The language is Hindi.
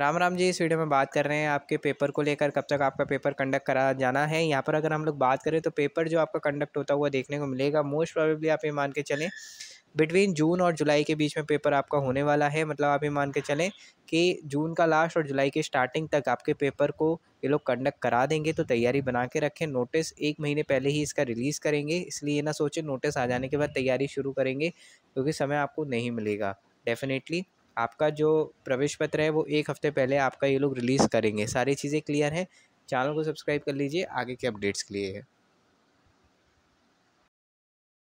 राम राम जी इस वीडियो में बात कर रहे हैं आपके पेपर को लेकर कब तक आपका पेपर कंडक्ट करा जाना है यहाँ पर अगर हम लोग बात करें तो पेपर जो आपका कंडक्ट होता हुआ देखने को मिलेगा मोस्ट प्रॉबेबली आप ये मान के चलें बिटवीन जून और जुलाई के बीच में पेपर आपका होने वाला है मतलब आप ये मान के चलें कि जून का लास्ट और जुलाई के स्टार्टिंग तक आपके पेपर को ये लोग कंडक्ट करा देंगे तो तैयारी बना के रखें नोटिस एक महीने पहले ही इसका रिलीज़ करेंगे इसलिए ना सोचें नोटिस आ जाने के बाद तैयारी शुरू करेंगे क्योंकि समय आपको नहीं मिलेगा डेफिनेटली आपका जो प्रवेश पत्र है वो एक हफ़्ते पहले आपका ये लोग रिलीज़ करेंगे सारी चीज़ें क्लियर हैं चैनल को सब्सक्राइब कर लीजिए आगे के अपडेट्स के लिए